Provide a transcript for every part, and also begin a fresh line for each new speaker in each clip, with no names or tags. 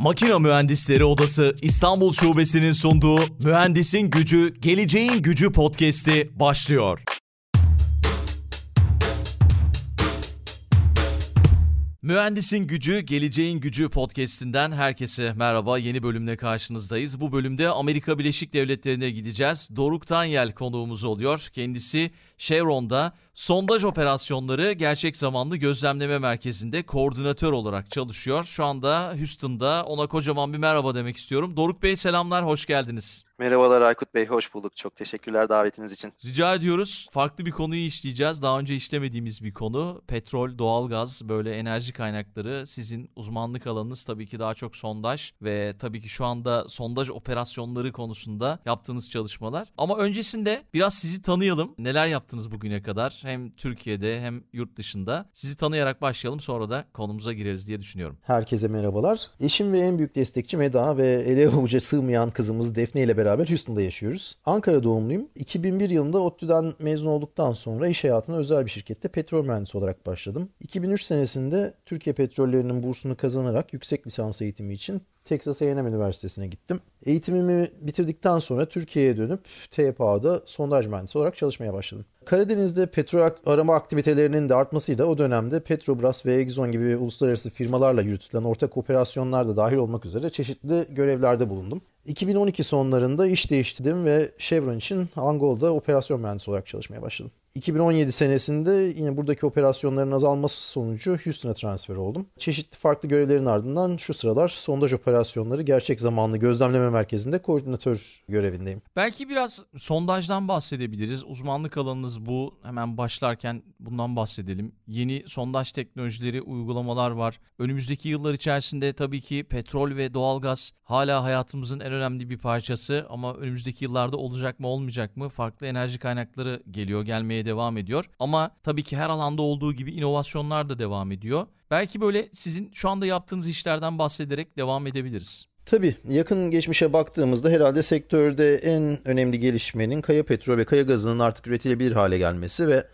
Makina Mühendisleri Odası İstanbul Şubesi'nin sunduğu Mühendisin Gücü, Geleceğin Gücü podcast'i başlıyor. Mühendisin Gücü, Geleceğin Gücü podcast'inden herkese merhaba. Yeni bölümle karşınızdayız. Bu bölümde Amerika Birleşik Devletleri'ne gideceğiz. Doruk Tanyel konuğumuz oluyor. Kendisi Chevron'da sondaj operasyonları gerçek zamanlı gözlemleme merkezinde koordinatör olarak çalışıyor. Şu anda Houston'da ona kocaman bir merhaba demek istiyorum. Doruk Bey selamlar, hoş geldiniz.
Merhabalar Aykut Bey, hoş bulduk. Çok teşekkürler davetiniz için.
Rica ediyoruz. Farklı bir konuyu işleyeceğiz. Daha önce işlemediğimiz bir konu. Petrol, doğalgaz, böyle enerji kaynakları. Sizin uzmanlık alanınız tabii ki daha çok sondaj ve tabii ki şu anda sondaj operasyonları konusunda yaptığınız çalışmalar. Ama öncesinde biraz sizi tanıyalım. Neler yaptınız? yaptınız bugüne kadar? Hem Türkiye'de hem yurt dışında. Sizi tanıyarak başlayalım sonra da konumuza gireriz diye düşünüyorum.
Herkese merhabalar. Eşim ve en büyük destekçim Eda ve ele avuca sığmayan kızımız Defne ile beraber Houston'da yaşıyoruz. Ankara doğumluyum. 2001 yılında ODTÜ'den mezun olduktan sonra iş hayatına özel bir şirkette petrol mühendisi olarak başladım. 2003 senesinde Türkiye Petrolleri'nin bursunu kazanarak yüksek lisans eğitimi için Texas A&M Üniversitesi'ne gittim. Eğitimimi bitirdikten sonra Türkiye'ye dönüp TPA'da sondaj mühendisi olarak çalışmaya başladım. Karadeniz'de petrol arama aktivitelerinin de artmasıyla o dönemde Petrobras ve Exxon gibi uluslararası firmalarla yürütülen ortak operasyonlar da dahil olmak üzere çeşitli görevlerde bulundum. 2012 sonlarında iş değiştirdim ve Chevron için Angola'da operasyon mühendisi olarak çalışmaya başladım. 2017 senesinde yine buradaki operasyonların azalması sonucu Houston'a transfer oldum. Çeşitli farklı görevlerin ardından şu sıralar sondaj operasyonları gerçek zamanlı gözlemleme merkezinde koordinatör görevindeyim.
Belki biraz sondajdan bahsedebiliriz. Uzmanlık alanınız bu. Hemen başlarken bundan bahsedelim. Yeni sondaj teknolojileri, uygulamalar var. Önümüzdeki yıllar içerisinde tabii ki petrol ve doğalgaz hala hayatımızın en önemli bir parçası ama önümüzdeki yıllarda olacak mı olmayacak mı farklı enerji kaynakları geliyor gelmeye devam ediyor. Ama tabii ki her alanda olduğu gibi inovasyonlar da devam ediyor. Belki böyle sizin şu anda yaptığınız işlerden bahsederek devam edebiliriz.
Tabii yakın geçmişe baktığımızda herhalde sektörde en önemli gelişmenin kaya petrol ve kaya gazının artık üretilebilir hale gelmesi ve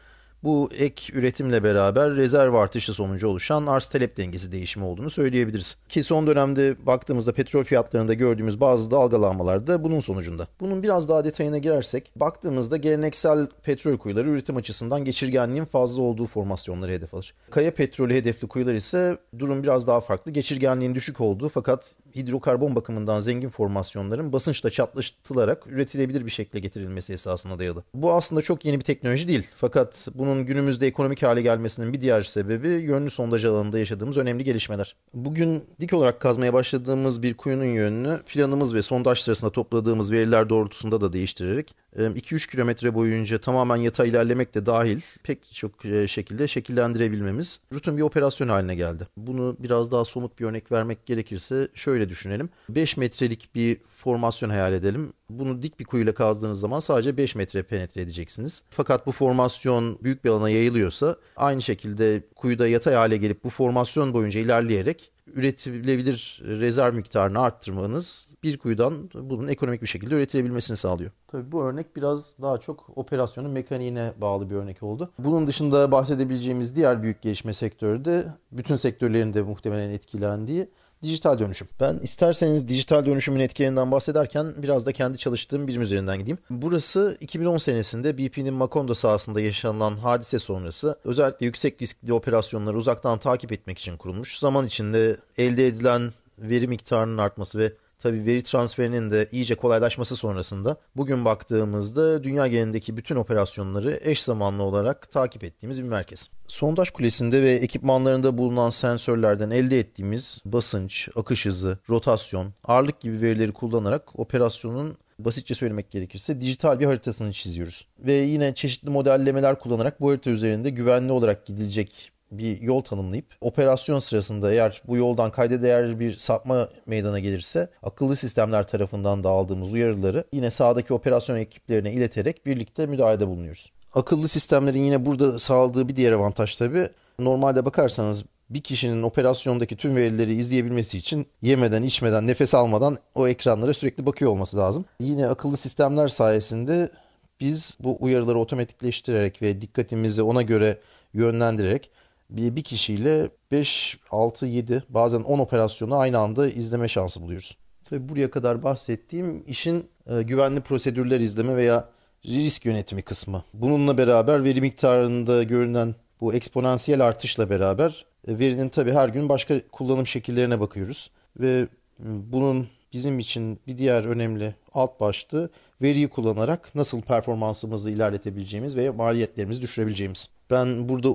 bu ek üretimle beraber rezerv artışı sonucu oluşan arz talep dengesi değişimi olduğunu söyleyebiliriz. Ki son dönemde baktığımızda petrol fiyatlarında gördüğümüz bazı dalgalanmalar da bunun sonucunda. Bunun biraz daha detayına girersek baktığımızda geleneksel petrol kuyuları üretim açısından geçirgenliğin fazla olduğu formasyonları hedef alır. Kaya petrolü hedefli kuyular ise durum biraz daha farklı. Geçirgenliğin düşük olduğu fakat hidrokarbon bakımından zengin formasyonların basınçla çatlatılarak üretilebilir bir şekle getirilmesi esasına dayalı. Bu aslında çok yeni bir teknoloji değil. Fakat bunun günümüzde ekonomik hale gelmesinin bir diğer sebebi yönlü sondaj alanında yaşadığımız önemli gelişmeler. Bugün dik olarak kazmaya başladığımız bir kuyunun yönünü planımız ve sondaj sırasında topladığımız veriler doğrultusunda da değiştirerek 2-3 e, kilometre boyunca tamamen yatay ilerlemek de dahil pek çok e, şekilde şekillendirebilmemiz rutin bir operasyon haline geldi. Bunu biraz daha somut bir örnek vermek gerekirse şöyle şöyle düşünelim. 5 metrelik bir formasyon hayal edelim. Bunu dik bir kuyuyla kazdığınız zaman sadece 5 metre penetre edeceksiniz. Fakat bu formasyon büyük bir alana yayılıyorsa aynı şekilde kuyuda yatay hale gelip bu formasyon boyunca ilerleyerek üretilebilir rezerv miktarını arttırmanız bir kuyudan bunun ekonomik bir şekilde üretilebilmesini sağlıyor. Tabii bu örnek biraz daha çok operasyonun mekaniğine bağlı bir örnek oldu. Bunun dışında bahsedebileceğimiz diğer büyük gelişme sektörü de bütün sektörlerin de muhtemelen etkilendiği dijital dönüşüm. Ben isterseniz dijital dönüşümün etkilerinden bahsederken biraz da kendi çalıştığım birim üzerinden gideyim. Burası 2010 senesinde BP'nin Makonda sahasında yaşanılan hadise sonrası özellikle yüksek riskli operasyonları uzaktan takip etmek için kurulmuş. Zaman içinde elde edilen veri miktarının artması ve tabii veri transferinin de iyice kolaylaşması sonrasında bugün baktığımızda dünya genelindeki bütün operasyonları eş zamanlı olarak takip ettiğimiz bir merkez. Sondaj kulesinde ve ekipmanlarında bulunan sensörlerden elde ettiğimiz basınç, akış hızı, rotasyon, ağırlık gibi verileri kullanarak operasyonun basitçe söylemek gerekirse dijital bir haritasını çiziyoruz. Ve yine çeşitli modellemeler kullanarak bu harita üzerinde güvenli olarak gidilecek bir yol tanımlayıp operasyon sırasında eğer bu yoldan kayda değer bir sapma meydana gelirse akıllı sistemler tarafından da aldığımız uyarıları yine sahadaki operasyon ekiplerine ileterek birlikte müdahalede bulunuyoruz. Akıllı sistemlerin yine burada sağladığı bir diğer avantaj tabii normalde bakarsanız bir kişinin operasyondaki tüm verileri izleyebilmesi için yemeden, içmeden, nefes almadan o ekranlara sürekli bakıyor olması lazım. Yine akıllı sistemler sayesinde biz bu uyarıları otomatikleştirerek ve dikkatimizi ona göre yönlendirerek bir, bir kişiyle 5, 6, 7 bazen 10 operasyonu aynı anda izleme şansı buluyoruz. Tabi buraya kadar bahsettiğim işin e, güvenli prosedürler izleme veya risk yönetimi kısmı. Bununla beraber veri miktarında görünen bu eksponansiyel artışla beraber e, verinin tabi her gün başka kullanım şekillerine bakıyoruz. Ve e, bunun bizim için bir diğer önemli alt başlığı veriyi kullanarak nasıl performansımızı ilerletebileceğimiz veya maliyetlerimizi düşürebileceğimiz. Ben burada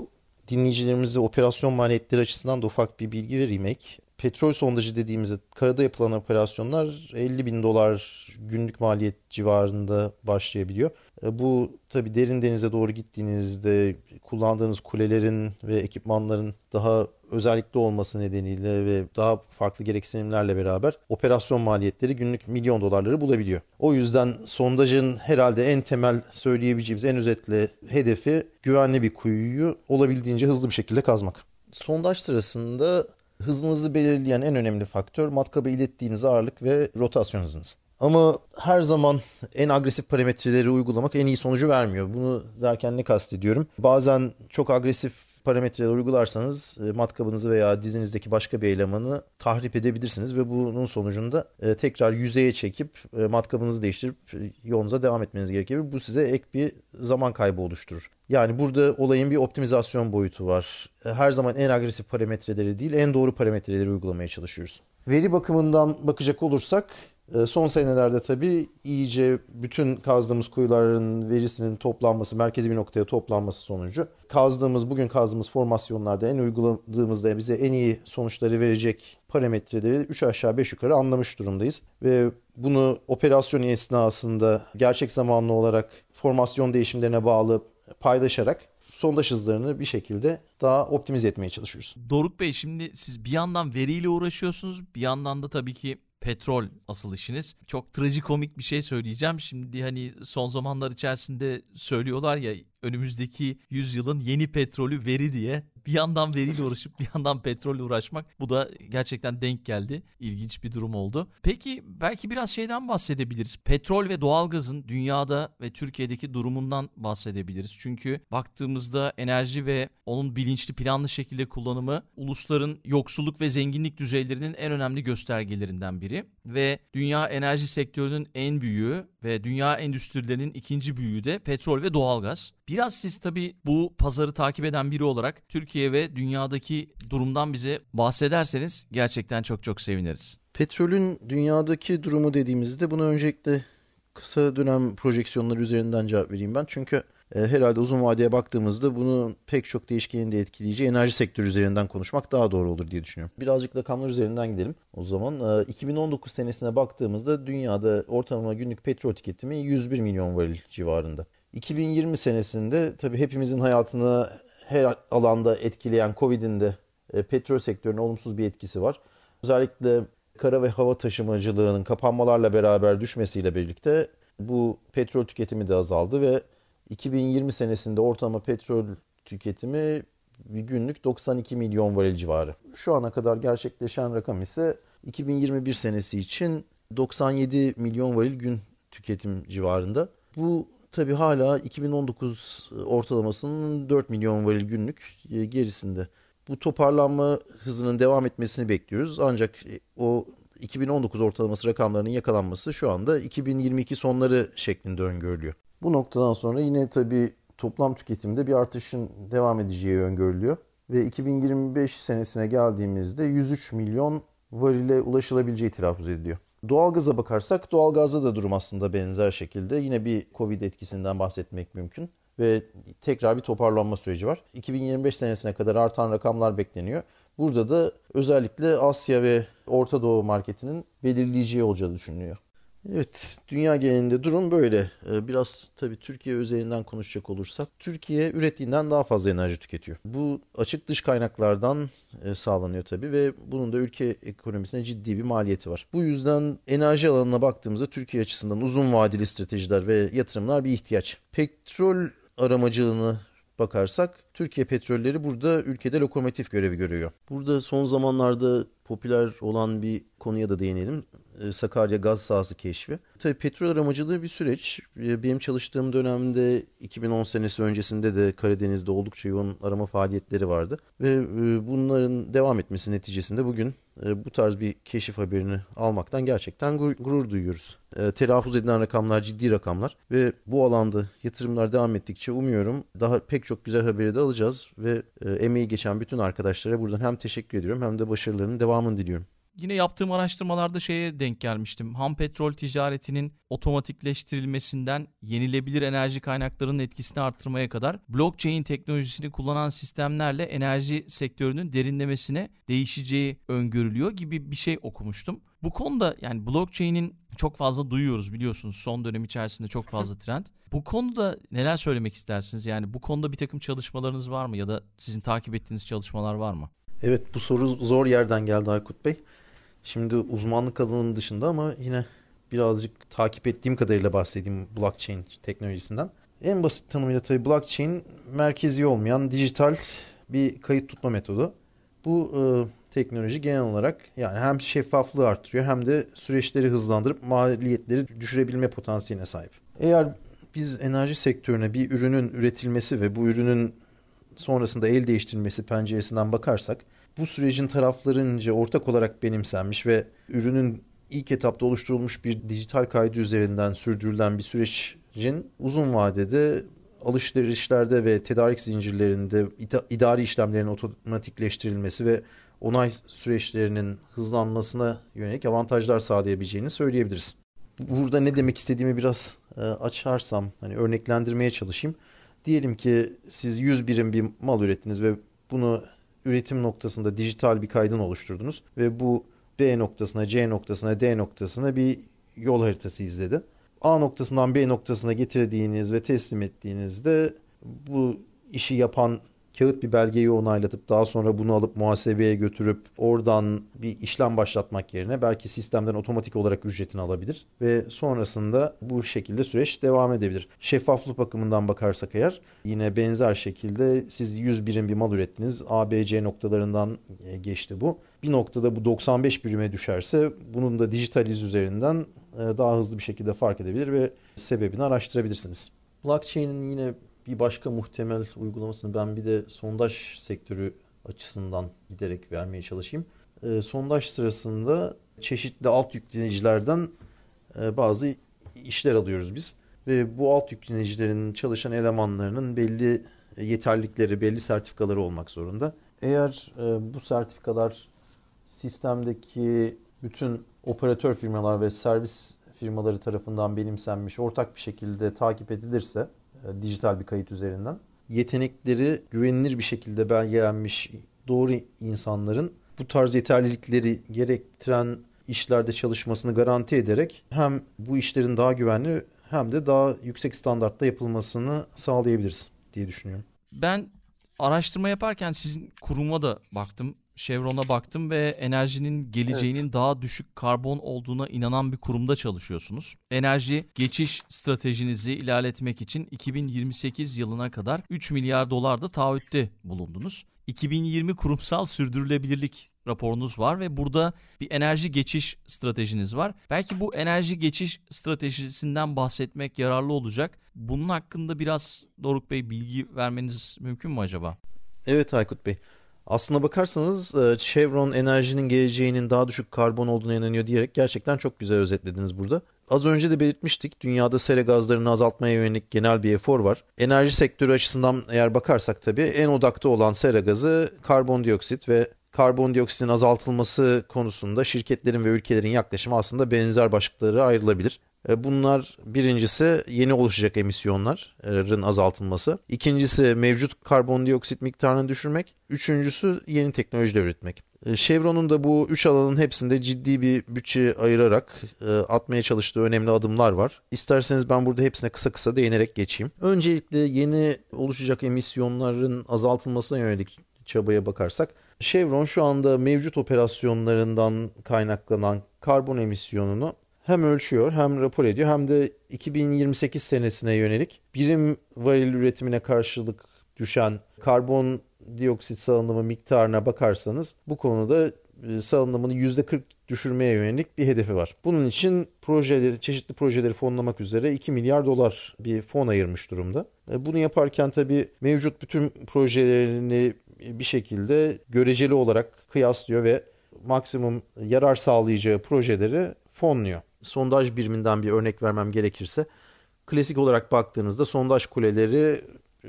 dinleyicilerimize operasyon maliyetleri açısından da ufak bir bilgi vereyim ek. Petrol sondajı dediğimizde karada yapılan operasyonlar 50 bin dolar günlük maliyet civarında başlayabiliyor. E, bu tabi derin denize doğru gittiğinizde kullandığınız kulelerin ve ekipmanların daha özellikli olması nedeniyle ve daha farklı gereksinimlerle beraber operasyon maliyetleri günlük milyon dolarları bulabiliyor. O yüzden sondajın herhalde en temel söyleyebileceğimiz en özetle hedefi güvenli bir kuyuyu olabildiğince hızlı bir şekilde kazmak. Sondaj sırasında hızınızı belirleyen en önemli faktör matkabı ilettiğiniz ağırlık ve rotasyon hızınız. Ama her zaman en agresif parametreleri uygulamak en iyi sonucu vermiyor. Bunu derken ne kastediyorum? Bazen çok agresif parametreleri uygularsanız e, matkabınızı veya dizinizdeki başka bir elemanı tahrip edebilirsiniz ve bunun sonucunda e, tekrar yüzeye çekip e, matkabınızı değiştirip yolunuza devam etmeniz gerekir. Bu size ek bir zaman kaybı oluşturur. Yani burada olayın bir optimizasyon boyutu var. Her zaman en agresif parametreleri değil en doğru parametreleri uygulamaya çalışıyoruz. Veri bakımından bakacak olursak e, son senelerde tabii iyice bütün kazdığımız kuyuların verisinin toplanması, merkezi bir noktaya toplanması sonucu kazdığımız, bugün kazdığımız formasyonlarda en uyguladığımızda bize en iyi sonuçları verecek parametreleri 3 aşağı 5 yukarı anlamış durumdayız. Ve bunu operasyon esnasında gerçek zamanlı olarak formasyon değişimlerine bağlı paylaşarak sondaj hızlarını bir şekilde daha optimize etmeye çalışıyoruz.
Doruk Bey şimdi siz bir yandan veriyle uğraşıyorsunuz bir yandan da tabii ki petrol asıl işiniz. Çok trajikomik bir şey söyleyeceğim. Şimdi hani son zamanlar içerisinde söylüyorlar ya önümüzdeki yüzyılın yeni petrolü veri diye bir yandan veriyle uğraşıp bir yandan petrolle uğraşmak bu da gerçekten denk geldi. İlginç bir durum oldu. Peki belki biraz şeyden bahsedebiliriz. Petrol ve doğalgazın dünyada ve Türkiye'deki durumundan bahsedebiliriz. Çünkü baktığımızda enerji ve onun bilinçli planlı şekilde kullanımı ulusların yoksulluk ve zenginlik düzeylerinin en önemli göstergelerinden biri ve dünya enerji sektörünün en büyüğü ve dünya endüstrilerinin ikinci büyüğü de petrol ve doğalgaz. Biraz siz tabii bu pazarı takip eden biri olarak Türkiye ve dünyadaki durumdan bize bahsederseniz gerçekten çok çok seviniriz.
Petrolün dünyadaki durumu dediğimizde bunu öncelikle kısa dönem projeksiyonları üzerinden cevap vereyim ben. Çünkü e, herhalde uzun vadeye baktığımızda bunu pek çok değişkenini de etkileyici enerji sektörü üzerinden konuşmak daha doğru olur diye düşünüyorum. Birazcık rakamlar üzerinden gidelim. O zaman 2019 e, senesine baktığımızda dünyada ortalama günlük petrol tüketimi 101 milyon varil civarında. 2020 senesinde tabii hepimizin hayatını her alanda etkileyen Covid'in de e, petrol sektörüne olumsuz bir etkisi var. Özellikle kara ve hava taşımacılığının kapanmalarla beraber düşmesiyle birlikte bu petrol tüketimi de azaldı ve 2020 senesinde ortalama petrol tüketimi bir günlük 92 milyon varil civarı. Şu ana kadar gerçekleşen rakam ise 2021 senesi için 97 milyon varil gün tüketim civarında. Bu tabii hala 2019 e, ortalamasının 4 milyon varil günlük e, gerisinde. Bu toparlanma hızının devam etmesini bekliyoruz. Ancak e, o 2019 ortalaması rakamlarının yakalanması şu anda 2022 sonları şeklinde öngörülüyor. Bu noktadan sonra yine tabii toplam tüketimde bir artışın devam edeceği öngörülüyor. Ve 2025 senesine geldiğimizde 103 milyon varile ulaşılabileceği telaffuz ediliyor. Doğalgaza bakarsak doğalgazda da durum aslında benzer şekilde. Yine bir Covid etkisinden bahsetmek mümkün ve tekrar bir toparlanma süreci var. 2025 senesine kadar artan rakamlar bekleniyor. Burada da özellikle Asya ve Orta Doğu marketinin belirleyici olacağı düşünülüyor. Evet, dünya genelinde durum böyle. Ee, biraz tabii Türkiye özelinden konuşacak olursak, Türkiye ürettiğinden daha fazla enerji tüketiyor. Bu açık dış kaynaklardan e, sağlanıyor tabii ve bunun da ülke ekonomisine ciddi bir maliyeti var. Bu yüzden enerji alanına baktığımızda Türkiye açısından uzun vadeli stratejiler ve yatırımlar bir ihtiyaç. Petrol aramacılığını bakarsak Türkiye petrolleri burada ülkede lokomotif görevi görüyor. Burada son zamanlarda popüler olan bir konuya da değinelim. E, Sakarya gaz sahası keşfi. Tabii petrol aramacılığı bir süreç. E, benim çalıştığım dönemde 2010 senesi öncesinde de Karadeniz'de oldukça yoğun arama faaliyetleri vardı. Ve e, bunların devam etmesi neticesinde bugün bu tarz bir keşif haberini almaktan gerçekten gurur duyuyoruz. Telaffuz edilen rakamlar ciddi rakamlar ve bu alanda yatırımlar devam ettikçe umuyorum daha pek çok güzel haberi de alacağız ve emeği geçen bütün arkadaşlara buradan hem teşekkür ediyorum hem de başarılarının devamını diliyorum.
Yine yaptığım araştırmalarda şeye denk gelmiştim. Ham petrol ticaretinin otomatikleştirilmesinden yenilebilir enerji kaynaklarının etkisini artırmaya kadar blockchain teknolojisini kullanan sistemlerle enerji sektörünün derinlemesine değişeceği öngörülüyor gibi bir şey okumuştum. Bu konuda yani blockchain'in çok fazla duyuyoruz biliyorsunuz son dönem içerisinde çok fazla trend. Bu konuda neler söylemek istersiniz? Yani bu konuda bir takım çalışmalarınız var mı ya da sizin takip ettiğiniz çalışmalar var mı? Evet bu
soru zor yerden geldi Aykut Bey. Şimdi uzmanlık alanım dışında ama yine birazcık takip ettiğim kadarıyla bahsedeyim blockchain teknolojisinden. En basit tanımıyla tabii blockchain merkezi olmayan dijital bir kayıt tutma metodu. Bu e, teknoloji genel olarak yani hem şeffaflığı artırıyor hem de süreçleri hızlandırıp maliyetleri düşürebilme potansiyeline sahip. Eğer biz enerji sektörüne bir ürünün üretilmesi ve bu ürünün sonrasında el değiştirilmesi penceresinden bakarsak bu sürecin taraflarınca ortak olarak benimsenmiş ve ürünün ilk etapta oluşturulmuş bir dijital kaydı üzerinden sürdürülen bir sürecin uzun vadede alışverişlerde ve tedarik zincirlerinde idari işlemlerin otomatikleştirilmesi ve onay süreçlerinin hızlanmasına yönelik avantajlar sağlayabileceğini söyleyebiliriz. Burada ne demek istediğimi biraz e, açarsam, hani örneklendirmeye çalışayım. Diyelim ki siz 100 birim bir mal ürettiniz ve bunu üretim noktasında dijital bir kaydın oluşturdunuz ve bu B noktasına, C noktasına, D noktasına bir yol haritası izledi. A noktasından B noktasına getirdiğiniz ve teslim ettiğinizde bu işi yapan kağıt bir belgeyi onaylatıp daha sonra bunu alıp muhasebeye götürüp oradan bir işlem başlatmak yerine belki sistemden otomatik olarak ücretini alabilir ve sonrasında bu şekilde süreç devam edebilir. Şeffaflık bakımından bakarsak eğer yine benzer şekilde siz 100 birim bir mal ürettiniz. ABC noktalarından e, geçti bu. Bir noktada bu 95 birime düşerse bunun da dijitaliz üzerinden e, daha hızlı bir şekilde fark edebilir ve sebebini araştırabilirsiniz. Blockchain'in yine bir başka muhtemel uygulamasını ben bir de sondaj sektörü açısından giderek vermeye çalışayım. E, sondaj sırasında çeşitli alt yüklenicilerden e, bazı işler alıyoruz biz. Ve bu alt yüklenicilerin çalışan elemanlarının belli e, yeterlilikleri, belli sertifikaları olmak zorunda. Eğer e, bu sertifikalar sistemdeki bütün operatör firmalar ve servis firmaları tarafından benimsenmiş ortak bir şekilde takip edilirse dijital bir kayıt üzerinden. Yetenekleri güvenilir bir şekilde belgelenmiş doğru insanların bu tarz yeterlilikleri gerektiren işlerde çalışmasını garanti ederek hem bu işlerin daha güvenli hem de daha yüksek standartta yapılmasını sağlayabiliriz diye düşünüyorum.
Ben araştırma yaparken sizin kuruma da baktım. Chevron'a baktım ve enerjinin geleceğinin evet. daha düşük karbon olduğuna inanan bir kurumda çalışıyorsunuz. Enerji geçiş stratejinizi ilerletmek için 2028 yılına kadar 3 milyar dolar da taahhütte bulundunuz. 2020 kurumsal sürdürülebilirlik raporunuz var ve burada bir enerji geçiş stratejiniz var. Belki bu enerji geçiş stratejisinden bahsetmek yararlı olacak. Bunun hakkında biraz Doruk Bey bilgi vermeniz mümkün mü acaba?
Evet Aykut Bey aslına bakarsanız e, Chevron enerjinin geleceğinin daha düşük karbon olduğuna inanıyor diyerek gerçekten çok güzel özetlediniz burada. Az önce de belirtmiştik dünyada sere gazlarını azaltmaya yönelik genel bir efor var. Enerji sektörü açısından eğer bakarsak tabii en odakta olan sera gazı karbondioksit ve karbondioksitin azaltılması konusunda şirketlerin ve ülkelerin yaklaşımı aslında benzer başlıkları ayrılabilir. E, bunlar birincisi yeni oluşacak emisyonların azaltılması. İkincisi mevcut karbondioksit miktarını düşürmek. Üçüncüsü yeni teknolojiler üretmek. E, Chevron'un da bu üç alanın hepsinde ciddi bir bütçe ayırarak e, atmaya çalıştığı önemli adımlar var. İsterseniz ben burada hepsine kısa kısa değinerek geçeyim. Öncelikle yeni oluşacak emisyonların azaltılmasına yönelik çabaya bakarsak Chevron şu anda mevcut operasyonlarından kaynaklanan karbon emisyonunu hem ölçüyor hem rapor ediyor hem de 2028 senesine yönelik birim varil üretimine karşılık düşen karbon dioksit salınımı miktarına bakarsanız bu konuda e, salınımını %40 düşürmeye yönelik bir hedefi var. Bunun için projeleri, çeşitli projeleri fonlamak üzere 2 milyar dolar bir fon ayırmış durumda. E, bunu yaparken tabii mevcut bütün projelerini bir şekilde göreceli olarak kıyaslıyor ve maksimum yarar sağlayacağı projeleri fonluyor sondaj biriminden bir örnek vermem gerekirse klasik olarak baktığınızda sondaj kuleleri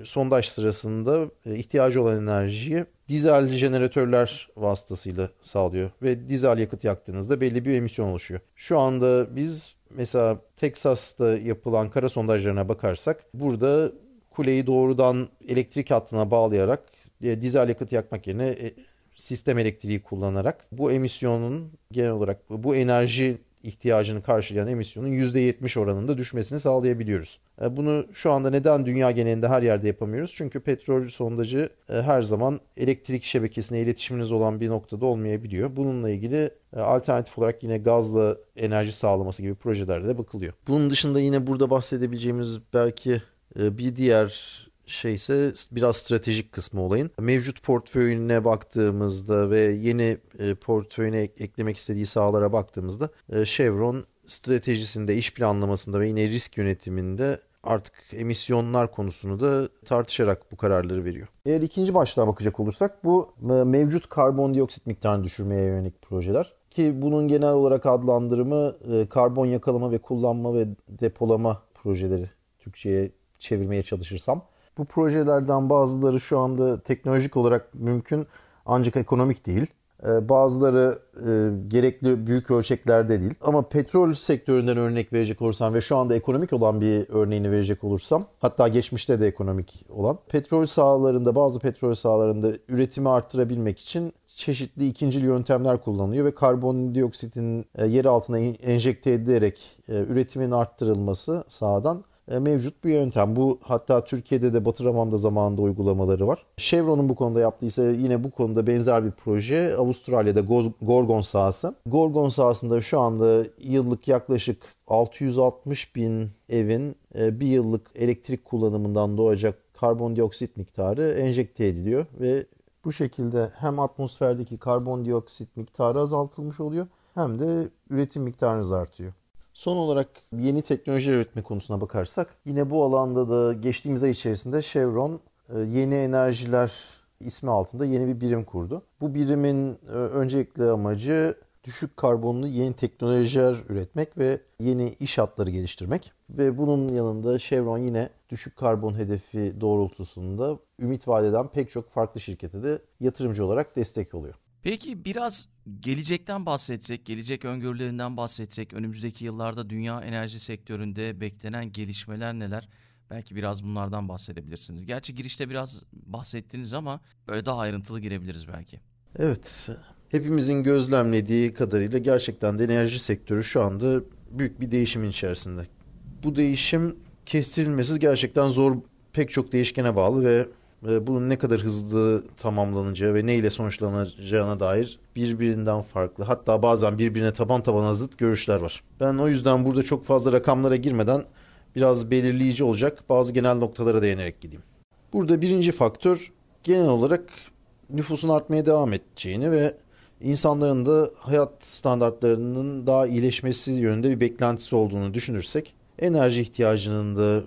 sondaj sırasında e, ihtiyacı olan enerjiyi dizel jeneratörler vasıtasıyla sağlıyor ve dizel yakıt yaktığınızda belli bir emisyon oluşuyor. Şu anda biz mesela Texas'ta yapılan kara sondajlarına bakarsak burada kuleyi doğrudan elektrik hattına bağlayarak e, dizel yakıt yakmak yerine e, sistem elektriği kullanarak bu emisyonun genel olarak bu enerji ihtiyacını karşılayan emisyonun %70 oranında düşmesini sağlayabiliyoruz. E, bunu şu anda neden dünya genelinde her yerde yapamıyoruz? Çünkü petrol sondajı e, her zaman elektrik şebekesine iletişiminiz olan bir noktada olmayabiliyor. Bununla ilgili e, alternatif olarak yine gazla enerji sağlaması gibi projelerde de bakılıyor. Bunun dışında yine burada bahsedebileceğimiz belki bir diğer şey ise biraz stratejik kısmı olayın. Mevcut portföyüne baktığımızda ve yeni e, portföyüne eklemek istediği sahalara baktığımızda e, Chevron stratejisinde, iş planlamasında ve yine risk yönetiminde artık emisyonlar konusunu da tartışarak bu kararları veriyor. Eğer ikinci başlığa bakacak olursak bu e, mevcut karbondioksit miktarını düşürmeye yönelik projeler ki bunun genel olarak adlandırımı karbon yakalama ve kullanma ve depolama projeleri Türkçe'ye çevirmeye çalışırsam. Bu projelerden bazıları şu anda teknolojik olarak mümkün ancak ekonomik değil. Ee, bazıları e, gerekli büyük ölçeklerde değil. Ama petrol sektöründen örnek verecek olursam ve şu anda ekonomik olan bir örneğini verecek olursam hatta geçmişte de ekonomik olan petrol sahalarında bazı petrol sahalarında üretimi arttırabilmek için çeşitli ikincil yöntemler kullanılıyor ve karbondioksitin e, yer altına enjekte edilerek e, üretimin arttırılması sahadan e, mevcut bir yöntem. Bu hatta Türkiye'de de Batıraman'da zamanında uygulamaları var. Chevron'un bu konuda yaptıysa yine bu konuda benzer bir proje Avustralya'da Gorgon sahası. Gorgon sahasında şu anda yıllık yaklaşık 660 bin evin e, bir yıllık elektrik kullanımından doğacak karbondioksit miktarı enjekte ediliyor ve bu şekilde hem atmosferdeki karbondioksit miktarı azaltılmış oluyor hem de üretim miktarınız artıyor. Son olarak yeni teknoloji üretme konusuna bakarsak yine bu alanda da geçtiğimiz ay içerisinde Chevron e, yeni enerjiler ismi altında yeni bir birim kurdu. Bu birimin e, öncelikli amacı düşük karbonlu yeni teknolojiler üretmek ve yeni iş hatları geliştirmek. Ve bunun yanında Chevron yine düşük karbon hedefi doğrultusunda ümit vadeden pek çok farklı şirkete de yatırımcı olarak destek oluyor.
Peki biraz gelecekten bahsetsek, gelecek öngörülerinden bahsetsek, önümüzdeki yıllarda dünya enerji sektöründe beklenen gelişmeler neler? Belki biraz bunlardan bahsedebilirsiniz. Gerçi girişte biraz bahsettiniz ama böyle daha ayrıntılı girebiliriz belki.
Evet. Hepimizin gözlemlediği kadarıyla gerçekten de enerji sektörü şu anda büyük bir değişimin içerisinde. Bu değişim kestirilmesi gerçekten zor pek çok değişkene bağlı ve ee, bunun ne kadar hızlı tamamlanacağı ve ne ile sonuçlanacağına dair birbirinden farklı hatta bazen birbirine taban tabana zıt görüşler var. Ben o yüzden burada çok fazla rakamlara girmeden biraz belirleyici olacak bazı genel noktalara değinerek gideyim. Burada birinci faktör genel olarak nüfusun artmaya devam edeceğini ve insanların da hayat standartlarının daha iyileşmesi yönünde bir beklentisi olduğunu düşünürsek enerji ihtiyacının da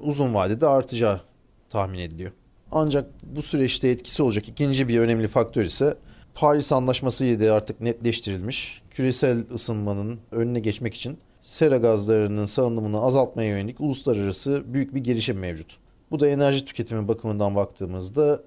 uzun vadede artacağı tahmin ediliyor. Ancak bu süreçte etkisi olacak ikinci bir önemli faktör ise Paris Anlaşması ile artık netleştirilmiş küresel ısınmanın önüne geçmek için sera gazlarının salınımını azaltmaya yönelik uluslararası büyük bir girişim mevcut. Bu da enerji tüketimi bakımından baktığımızda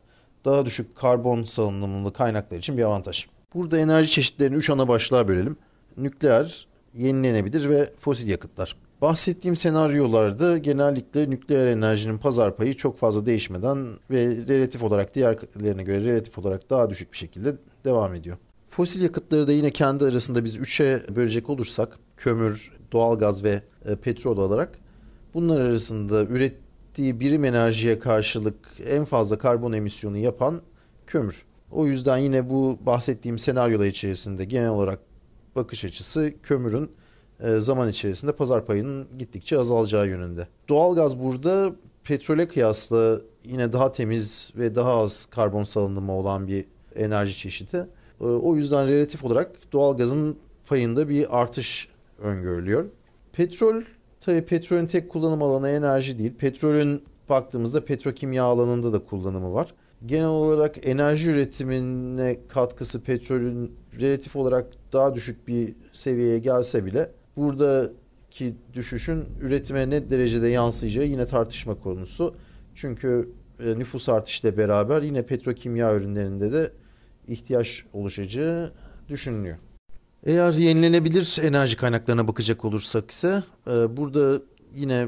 daha düşük karbon salınımlı kaynaklar için bir avantaj. Burada enerji çeşitlerini 3 ana başlığa bölelim. Nükleer, yenilenebilir ve fosil yakıtlar. Bahsettiğim senaryolarda genellikle nükleer enerjinin pazar payı çok fazla değişmeden ve relatif olarak diğerlerine göre relatif olarak daha düşük bir şekilde devam ediyor. Fosil yakıtları da yine kendi arasında biz üçe bölecek olursak kömür, doğalgaz ve e, petrol olarak bunlar arasında ürettiği birim enerjiye karşılık en fazla karbon emisyonu yapan kömür. O yüzden yine bu bahsettiğim senaryolar içerisinde genel olarak bakış açısı kömürün e, zaman içerisinde pazar payının gittikçe azalacağı yönünde. Doğalgaz burada petrole kıyasla yine daha temiz ve daha az karbon salınımı olan bir enerji çeşidi. E, o yüzden relatif olarak doğalgazın payında bir artış öngörülüyor. Petrol tabi petrolün tek kullanım alanı enerji değil. Petrolün baktığımızda petrokimya alanında da kullanımı var. Genel olarak enerji üretimine katkısı petrolün relatif olarak daha düşük bir seviyeye gelse bile buradaki düşüşün üretime ne derecede yansıyacağı yine tartışma konusu. Çünkü e, nüfus artışıyla beraber yine petrokimya ürünlerinde de ihtiyaç oluşacağı düşünülüyor. Eğer yenilenebilir enerji kaynaklarına bakacak olursak ise e, burada yine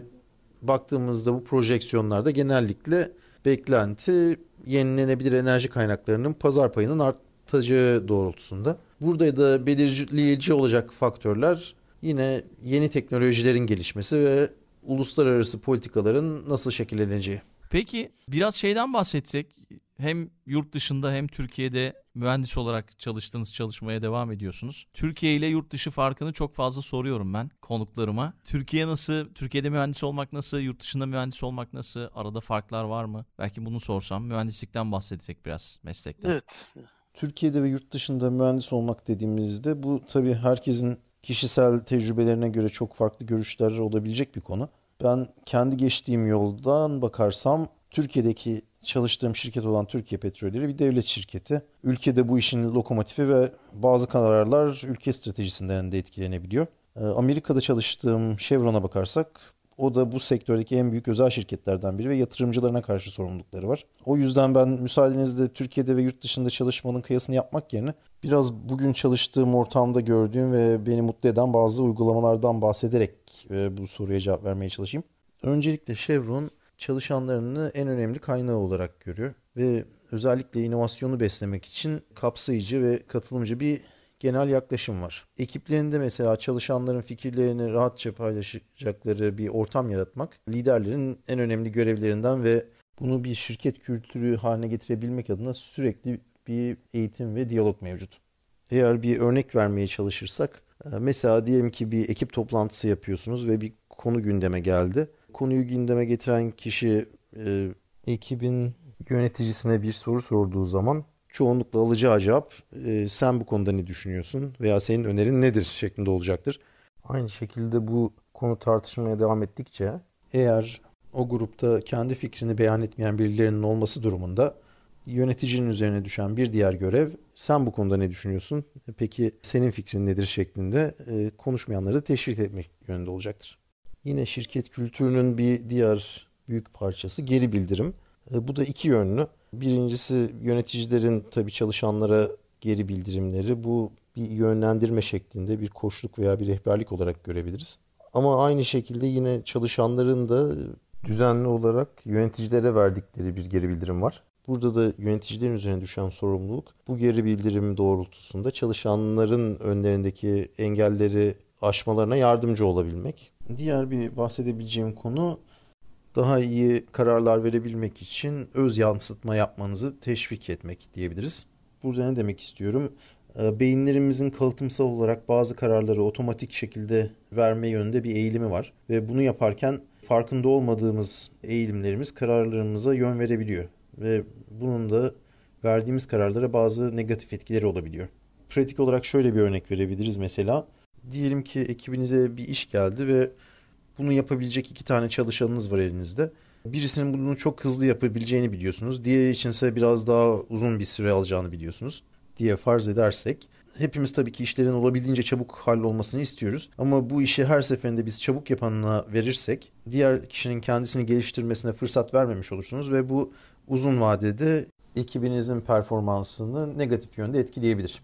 baktığımızda bu projeksiyonlarda genellikle beklenti yenilenebilir enerji kaynaklarının pazar payının artacağı doğrultusunda. Burada da belirleyici olacak faktörler yine yeni teknolojilerin gelişmesi ve uluslararası politikaların nasıl şekilleneceği.
Peki biraz şeyden bahsetsek hem yurt dışında hem Türkiye'de mühendis olarak çalıştığınız çalışmaya devam ediyorsunuz. Türkiye ile yurt dışı farkını çok fazla soruyorum ben konuklarıma. Türkiye nasıl, Türkiye'de mühendis olmak nasıl, yurt dışında mühendis olmak nasıl, arada farklar var mı? Belki bunu sorsam mühendislikten bahsedecek biraz meslekten.
Evet. Türkiye'de ve yurt dışında mühendis olmak dediğimizde bu tabii herkesin kişisel tecrübelerine göre çok farklı görüşler olabilecek bir konu. Ben kendi geçtiğim yoldan bakarsam Türkiye'deki çalıştığım şirket olan Türkiye Petrolleri bir devlet şirketi. Ülkede bu işin lokomotifi ve bazı kararlar ülke stratejisinden de etkilenebiliyor. Ee, Amerika'da çalıştığım Chevron'a bakarsak o da bu sektördeki en büyük özel şirketlerden biri ve yatırımcılarına karşı sorumlulukları var. O yüzden ben müsaadenizle Türkiye'de ve yurt dışında çalışmanın kıyasını yapmak yerine biraz bugün çalıştığım ortamda gördüğüm ve beni mutlu eden bazı uygulamalardan bahsederek e, bu soruya cevap vermeye çalışayım. Öncelikle Chevron çalışanlarını en önemli kaynağı olarak görüyor ve özellikle inovasyonu beslemek için kapsayıcı ve katılımcı bir genel yaklaşım var. Ekiplerinde mesela çalışanların fikirlerini rahatça paylaşacakları bir ortam yaratmak liderlerin en önemli görevlerinden ve bunu bir şirket kültürü haline getirebilmek adına sürekli bir eğitim ve diyalog mevcut. Eğer bir örnek vermeye çalışırsak e, mesela diyelim ki bir ekip toplantısı yapıyorsunuz ve bir konu gündeme geldi. Konuyu gündeme getiren kişi e, ekibin yöneticisine bir soru sorduğu zaman çoğunlukla alacağı cevap e, sen bu konuda ne düşünüyorsun veya senin önerin nedir şeklinde olacaktır. Aynı şekilde bu konu tartışmaya devam ettikçe eğer o grupta kendi fikrini beyan etmeyen birilerinin olması durumunda yöneticinin üzerine düşen bir diğer görev sen bu konuda ne düşünüyorsun? Peki senin fikrin nedir şeklinde e, konuşmayanları da teşvik etmek yönünde olacaktır. Yine şirket kültürünün bir diğer büyük parçası geri bildirim. E, bu da iki yönlü. Birincisi yöneticilerin tabii çalışanlara geri bildirimleri bu bir yönlendirme şeklinde bir koçluk veya bir rehberlik olarak görebiliriz. Ama aynı şekilde yine çalışanların da düzenli olarak yöneticilere verdikleri bir geri bildirim var. Burada da yöneticilerin üzerine düşen sorumluluk bu geri bildirim doğrultusunda çalışanların önlerindeki engelleri aşmalarına yardımcı olabilmek. Diğer bir bahsedebileceğim konu daha iyi kararlar verebilmek için öz yansıtma yapmanızı teşvik etmek diyebiliriz. Burada ne demek istiyorum? Ee, beyinlerimizin kalıtımsal olarak bazı kararları otomatik şekilde verme yönünde bir eğilimi var ve bunu yaparken farkında olmadığımız eğilimlerimiz kararlarımıza yön verebiliyor ve bunun da verdiğimiz kararlara bazı negatif etkileri olabiliyor. Pratik olarak şöyle bir örnek verebiliriz mesela. Diyelim ki ekibinize bir iş geldi ve bunu yapabilecek iki tane çalışanınız var elinizde. Birisinin bunu çok hızlı yapabileceğini biliyorsunuz. Diğeri içinse biraz daha uzun bir süre alacağını biliyorsunuz diye farz edersek hepimiz tabii ki işlerin olabildiğince çabuk hallolmasını istiyoruz. Ama bu işi her seferinde biz çabuk yapanına verirsek diğer kişinin kendisini geliştirmesine fırsat vermemiş olursunuz ve bu uzun vadede ekibinizin performansını negatif yönde etkileyebilir.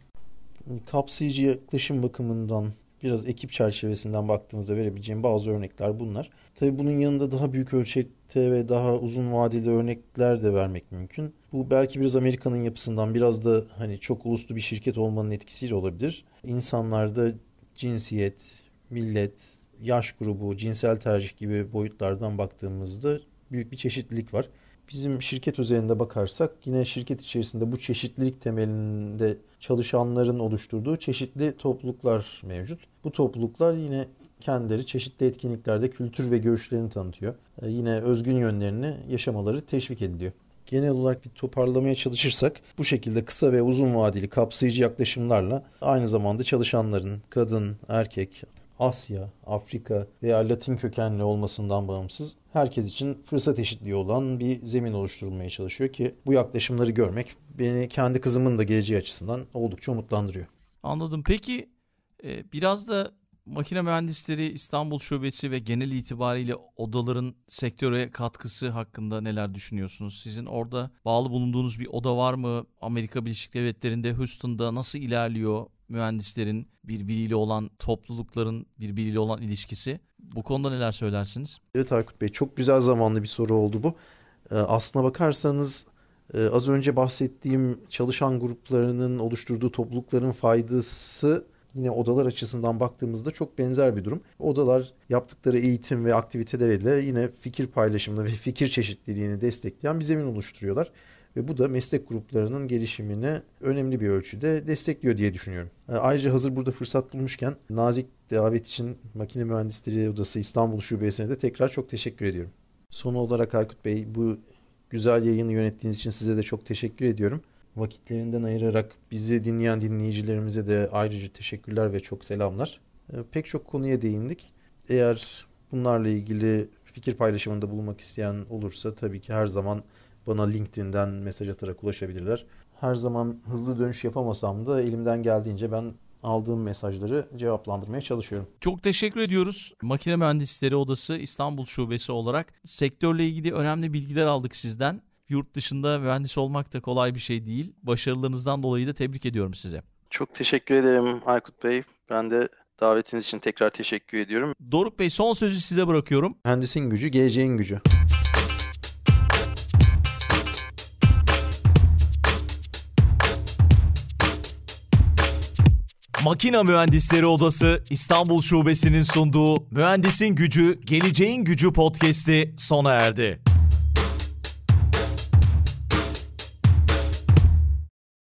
Kapsayıcı yaklaşım bakımından biraz ekip çerçevesinden baktığımızda verebileceğim bazı örnekler bunlar. Tabii bunun yanında daha büyük ölçekte ve daha uzun vadeli örnekler de vermek mümkün. Bu belki biraz Amerika'nın yapısından biraz da hani çok uluslu bir şirket olmanın etkisiyle olabilir. İnsanlarda cinsiyet, millet, yaş grubu, cinsel tercih gibi boyutlardan baktığımızda büyük bir çeşitlilik var. Bizim şirket üzerinde bakarsak yine şirket içerisinde bu çeşitlilik temelinde çalışanların oluşturduğu çeşitli topluluklar mevcut. Bu topluluklar yine kendileri çeşitli etkinliklerde kültür ve görüşlerini tanıtıyor. Ee, yine özgün yönlerini yaşamaları teşvik ediliyor. Genel olarak bir toparlamaya çalışırsak bu şekilde kısa ve uzun vadeli kapsayıcı yaklaşımlarla aynı zamanda çalışanların kadın, erkek, Asya, Afrika veya Latin kökenli olmasından bağımsız herkes için fırsat eşitliği olan bir zemin oluşturulmaya çalışıyor ki bu yaklaşımları görmek beni kendi kızımın da geleceği açısından oldukça umutlandırıyor.
Anladım. Peki e, biraz da makine mühendisleri İstanbul Şubesi ve genel itibariyle odaların sektöre katkısı hakkında neler düşünüyorsunuz? Sizin orada bağlı bulunduğunuz bir oda var mı? Amerika Birleşik Devletleri'nde, Houston'da nasıl ilerliyor mühendislerin birbiriyle olan toplulukların birbiriyle olan ilişkisi. Bu konuda neler söylersiniz?
Evet Aykut Bey çok güzel zamanlı bir soru oldu bu. Ee, aslına bakarsanız e, az önce bahsettiğim çalışan gruplarının oluşturduğu toplulukların faydası yine odalar açısından baktığımızda çok benzer bir durum. Odalar yaptıkları eğitim ve aktiviteleriyle yine fikir paylaşımını ve fikir çeşitliliğini destekleyen bir zemin oluşturuyorlar ve bu da meslek gruplarının gelişimine önemli bir ölçüde destekliyor diye düşünüyorum. E, ayrıca hazır burada fırsat bulmuşken nazik davet için Makine Mühendisleri Odası İstanbul Şubesi'ne de tekrar çok teşekkür ediyorum. Son olarak Aykut Bey bu güzel yayını yönettiğiniz için size de çok teşekkür ediyorum. Vakitlerinden ayırarak bizi dinleyen dinleyicilerimize de ayrıca teşekkürler ve çok selamlar. E, pek çok konuya değindik. Eğer bunlarla ilgili fikir paylaşımında bulunmak isteyen olursa tabii ki her zaman bana LinkedIn'den mesaj atarak ulaşabilirler. Her zaman hızlı dönüş yapamasam da elimden geldiğince ben aldığım mesajları cevaplandırmaya çalışıyorum.
Çok teşekkür ediyoruz. Makine Mühendisleri Odası İstanbul Şubesi olarak sektörle ilgili önemli bilgiler aldık sizden. Yurt dışında mühendis olmak da kolay bir şey değil. Başarılarınızdan dolayı da tebrik ediyorum size. Çok
teşekkür ederim Aykut Bey. Ben de davetiniz için tekrar teşekkür ediyorum.
Doruk Bey son sözü
size bırakıyorum. Mühendisin gücü, geleceğin gücü.
Makina Mühendisleri Odası İstanbul Şubesi'nin sunduğu Mühendisin Gücü, Geleceğin Gücü podcast'i sona erdi.